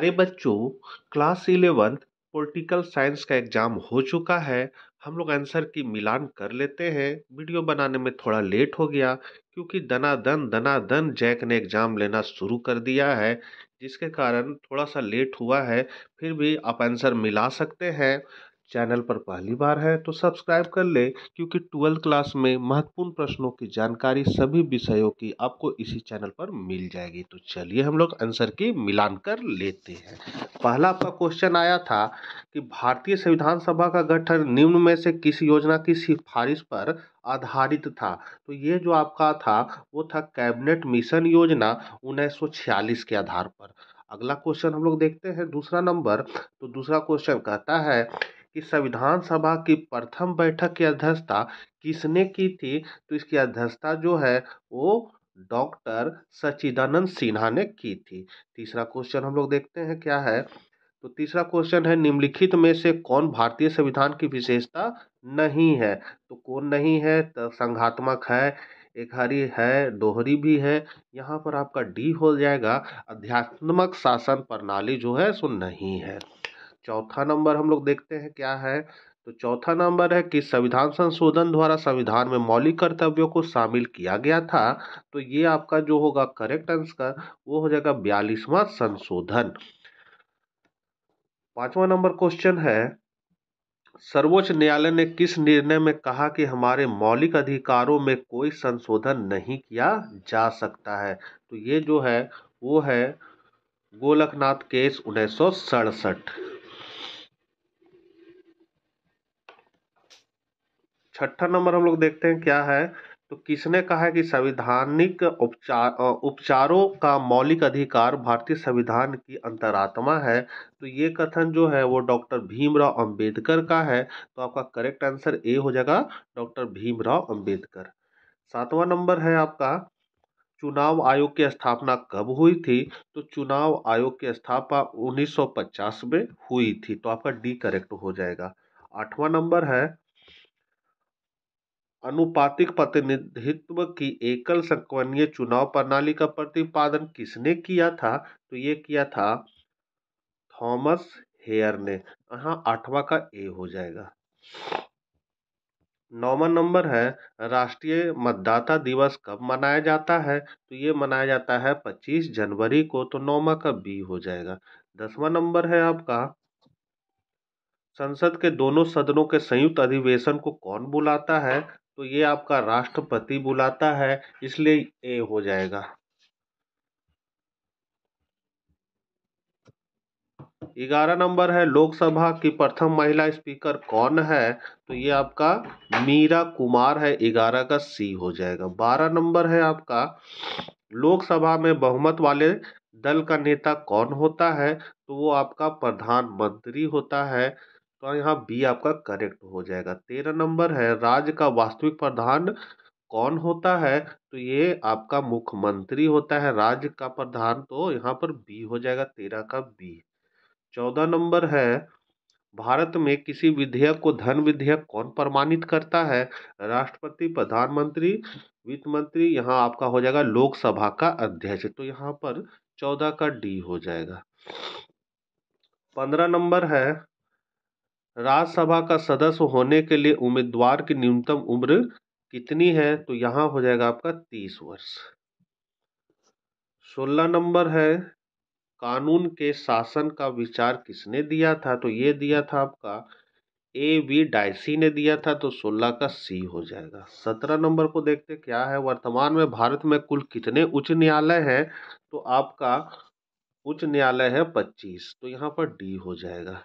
प्यारे बच्चों class eleventh political science का एग्ज़ाम हो चुका है हम लोग आंसर की मिलान कर लेते हैं वीडियो बनाने में थोड़ा लेट हो गया क्योंकि दनादन दनादन जैक ने एग्ज़ाम लेना शुरू कर दिया है जिसके कारण थोड़ा सा लेट हुआ है फिर भी आप आंसर मिला सकते हैं चैनल पर पहली बार है तो सब्सक्राइब कर ले क्योंकि ट्वेल्थ क्लास में महत्वपूर्ण प्रश्नों की जानकारी सभी विषयों की आपको इसी चैनल पर मिल जाएगी तो चलिए हम लोग आंसर की मिलान कर लेते हैं पहला आपका क्वेश्चन आया था कि भारतीय संविधान सभा का गठन निम्न में से किस योजना की सिफारिश पर आधारित था तो ये जो आपका था वो था कैबिनेट मिशन योजना उन्नीस के आधार पर अगला क्वेश्चन हम लोग देखते हैं दूसरा नंबर तो दूसरा क्वेश्चन कहता है कि संविधान सभा की प्रथम बैठक की अध्यक्षता किसने की थी तो इसकी अध्यक्षता जो है वो डॉक्टर सचिदानंद सिन्हा ने की थी तीसरा क्वेश्चन हम लोग देखते हैं क्या है तो तीसरा क्वेश्चन है निम्नलिखित में से कौन भारतीय संविधान की विशेषता नहीं है तो कौन नहीं है तो संघात्मक है एक हरी है दोहरी भी है यहाँ पर आपका डी हो जाएगा अध्यात्मक शासन प्रणाली जो है सो नहीं है चौथा नंबर हम लोग देखते हैं क्या है तो चौथा नंबर है कि संविधान संशोधन द्वारा संविधान में मौलिक कर्तव्यों को शामिल किया गया था तो ये आपका जो होगा करेक्ट आंसर वो हो जाएगा बयालीसवां संशोधन पांचवा नंबर क्वेश्चन है सर्वोच्च न्यायालय ने किस निर्णय में कहा कि हमारे मौलिक अधिकारों में कोई संशोधन नहीं किया जा सकता है तो ये जो है वो है गोलकनाथ केस उन्नीस सौ सड़सठ छठा नंबर हम लोग देखते हैं क्या है तो किसने कहा है कि संविधानिक उपचार उपचारों का मौलिक अधिकार भारतीय संविधान की अंतरात्मा है तो ये कथन जो है वो डॉक्टर भीमराव अंबेडकर का है तो आपका करेक्ट आंसर ए हो जाएगा डॉक्टर भीमराव अंबेडकर सातवां नंबर है आपका चुनाव आयोग की स्थापना कब हुई थी तो चुनाव आयोग की स्थापना 1950 में हुई थी तो आपका डी करेक्ट हो जाएगा आठवां नंबर है अनुपातिक प्रतिनिधित्व की एकल संकवनीय चुनाव प्रणाली का प्रतिपादन किसने किया था तो ये किया था थॉमस हेयर ने यहाँ आठवा का ए हो जाएगा नौवा नंबर है राष्ट्रीय मतदाता दिवस कब मनाया जाता है तो ये मनाया जाता है पच्चीस जनवरी को तो नौवा का बी हो जाएगा दसवां नंबर है आपका संसद के दोनों सदनों के संयुक्त अधिवेशन को कौन बुलाता है तो ये आपका राष्ट्रपति बुलाता है इसलिए ए हो जाएगा ग्यारह नंबर है लोकसभा की प्रथम महिला स्पीकर कौन है तो ये आपका मीरा कुमार है ग्यारह का सी हो जाएगा बारह नंबर है आपका लोकसभा में बहुमत वाले दल का नेता कौन होता है तो वो आपका प्रधानमंत्री होता है तो हाँ, यहाँ बी आपका करेक्ट हो जाएगा तेरह नंबर है राज्य का वास्तविक प्रधान कौन होता है तो ये आपका मुख्यमंत्री होता है राज्य का प्रधान तो यहाँ पर बी हो जाएगा तेरह का बी चौदह नंबर है भारत में किसी विधेयक को धन विधेयक कौन प्रमाणित करता है राष्ट्रपति प्रधानमंत्री वित्त मंत्री यहाँ आपका हो जाएगा लोकसभा का अध्यक्ष तो यहाँ पर चौदह का डी हो जाएगा पंद्रह नंबर है राज्यसभा का सदस्य होने के लिए उम्मीदवार की न्यूनतम उम्र कितनी है तो यहाँ हो जाएगा आपका तीस वर्ष सोलह नंबर है कानून के शासन का विचार किसने दिया था तो ये दिया था आपका ए वी डायसी ने दिया था तो सोलह का सी हो जाएगा सत्रह नंबर को देखते क्या है वर्तमान में भारत में कुल कितने उच्च न्यायालय हैं तो आपका उच्च न्यायालय है पच्चीस तो यहाँ पर डी हो जाएगा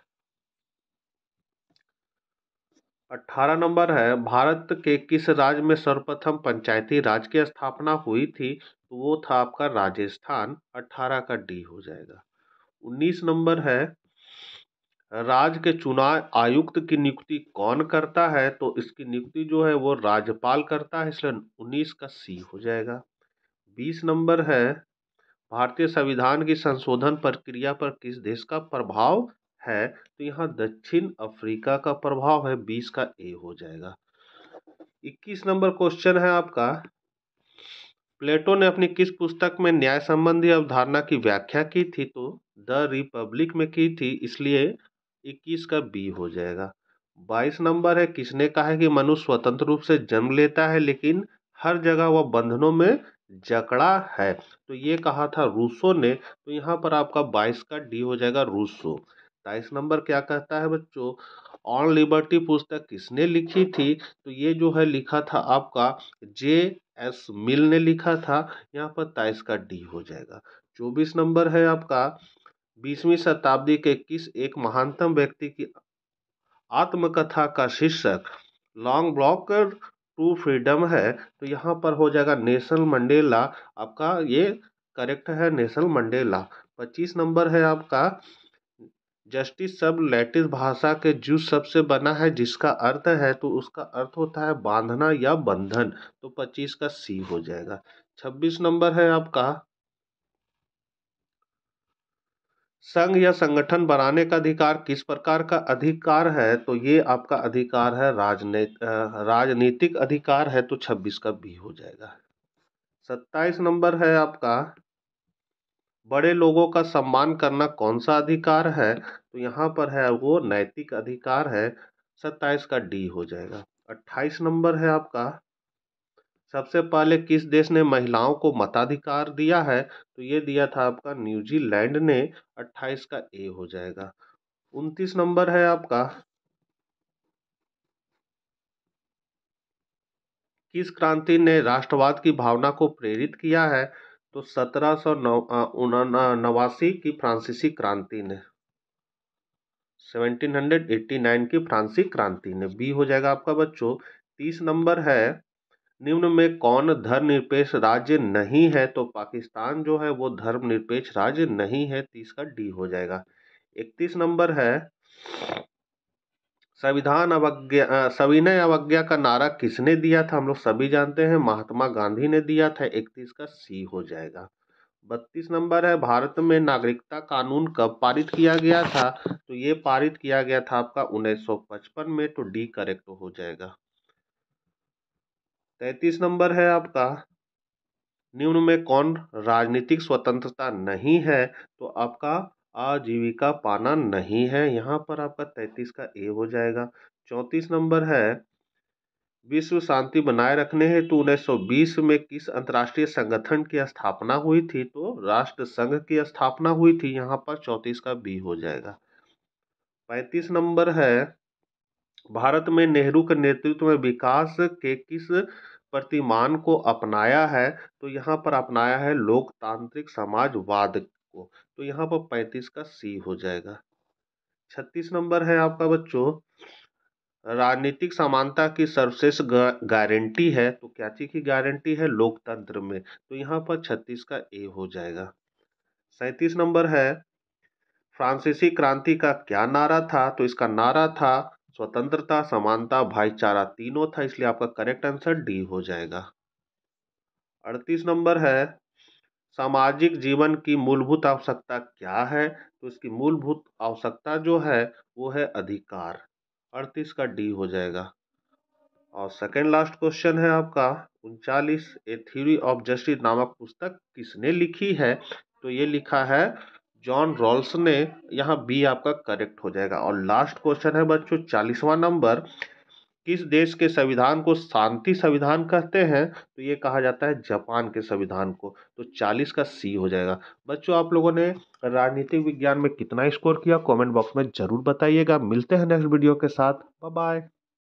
अट्ठारह नंबर है भारत के किस राज्य में सर्वप्रथम पंचायती राज की स्थापना हुई थी तो वो था आपका राजस्थान अट्ठारह का डी हो जाएगा उन्नीस नंबर है राज्य के चुनाव आयुक्त की नियुक्ति कौन करता है तो इसकी नियुक्ति जो है वो राज्यपाल करता है इसलिए उन्नीस का सी हो जाएगा बीस नंबर है भारतीय संविधान की संशोधन प्रक्रिया पर किस देश का प्रभाव है तो यहाँ दक्षिण अफ्रीका का प्रभाव है बीस का ए हो जाएगा इक्कीस नंबर क्वेश्चन है आपका प्लेटो ने अपनी किस पुस्तक में न्याय संबंधी अवधारणा की व्याख्या की थी तो द रिपब्लिक में की थी इसलिए इक्कीस का बी हो जाएगा बाईस नंबर है किसने कहा है कि मनुष्य स्वतंत्र रूप से जन्म लेता है लेकिन हर जगह वह बंधनों में जकड़ा है तो ये कहा था रूसो ने तो यहाँ पर आपका बाईस का डी हो जाएगा रूसो सत्ताईस नंबर क्या कहता है बच्चों ऑन लिबर्टी पुस्तक किसने लिखी थी तो ये जो है लिखा था आपका जे एस मिल ने लिखा था यहाँ पर ताइस का डी हो जाएगा चौबीस नंबर है आपका बीसवीं शताब्दी के किस एक महानतम व्यक्ति की आत्मकथा का शीर्षक लॉन्ग ब्लॉकर टू फ्रीडम है तो यहाँ पर हो जाएगा नेशनल मंडेला आपका ये करेक्ट है नेशनल मंडेला पच्चीस नंबर है आपका जस्टिस सब लैटिन भाषा के जूस सबसे से बना है जिसका अर्थ है तो उसका अर्थ होता है बांधना या बंधन तो पच्चीस का सी हो जाएगा छब्बीस नंबर है आपका संघ या संगठन बनाने का अधिकार किस प्रकार का अधिकार है तो ये आपका अधिकार है राजनीत राजनीतिक अधिकार है तो छब्बीस का बी हो जाएगा सत्ताईस नंबर है आपका बड़े लोगों का सम्मान करना कौन सा अधिकार है तो यहाँ पर है वो नैतिक अधिकार है सत्ताईस का डी हो जाएगा अट्ठाईस नंबर है आपका सबसे पहले किस देश ने महिलाओं को मताधिकार दिया है तो ये दिया था आपका न्यूजीलैंड ने अट्ठाईस का ए हो जाएगा उनतीस नंबर है आपका किस क्रांति ने राष्ट्रवाद की भावना को प्रेरित किया है तो सत्रह सौ नवासी की फ्रांसीसी क्रांति ने 1789 हंड्रेड एट्टी नाइन की फ्रांसी क्रांति ने बी हो जाएगा आपका बच्चों तीस नंबर है निम्न में कौन धर्मनिरपेक्ष राज्य नहीं है तो पाकिस्तान जो है वो धर्मनिरपेक्ष राज्य नहीं है तीस का डी हो जाएगा इकतीस नंबर है संविधान अवज्ञा सविनय अवज्ञा का नारा किसने दिया था हम लोग सभी जानते हैं महात्मा गांधी ने दिया था इकतीस का सी हो जाएगा बत्तीस नंबर है भारत में नागरिकता कानून कब पारित किया गया था तो ये पारित किया गया था आपका 1955 में तो डी करेक्ट हो जाएगा तैतीस नंबर है आपका निम्न में कौन राजनीतिक स्वतंत्रता नहीं है तो आपका आजीविका पाना नहीं है यहाँ पर आपका तैंतीस का ए हो जाएगा चौंतीस नंबर है विश्व शांति बनाए रखने हेतु 1920 में किस अंतर्राष्ट्रीय संगठन की स्थापना हुई थी तो राष्ट्र संघ की स्थापना हुई थी यहाँ पर चौंतीस का बी हो जाएगा पैंतीस नंबर है भारत में नेहरू के नेतृत्व में विकास के किस प्रतिमान को अपनाया है तो यहाँ पर अपनाया है लोकतांत्रिक समाजवाद आपको तो यहाँ पर पैंतीस का सी हो जाएगा छत्तीस नंबर है आपका बच्चों राजनीतिक समानता की सर्वश्रेष्ठ गारंटी है तो क्या चीज़ की गारंटी है लोकतंत्र में तो यहाँ पर छत्तीस का ए हो जाएगा सैतीस नंबर है फ्रांसीसी क्रांति का क्या नारा था तो इसका नारा था स्वतंत्रता समानता भाईचारा तीनों था इसलिए आपका करेक्ट आंसर डी हो जाएगा अड़तीस नंबर है सामाजिक जीवन की मूलभूत आवश्यकता क्या है तो इसकी मूलभूत आवश्यकता जो है वो है अधिकार अड़तीस का डी हो जाएगा और सेकेंड लास्ट क्वेश्चन है आपका उनचालीस ए थ्योरी ऑफ जस्टिस नामक पुस्तक किसने लिखी है तो ये लिखा है जॉन रॉल्स ने यहाँ बी आपका करेक्ट हो जाएगा और लास्ट क्वेश्चन है बच्चों चालीसवां नंबर किस देश के संविधान को शांति संविधान कहते हैं तो ये कहा जाता है जापान के संविधान को तो चालीस का सी हो जाएगा बच्चों आप लोगों ने राजनीतिक विज्ञान में कितना स्कोर किया कमेंट बॉक्स में ज़रूर बताइएगा मिलते हैं नेक्स्ट वीडियो के साथ बाय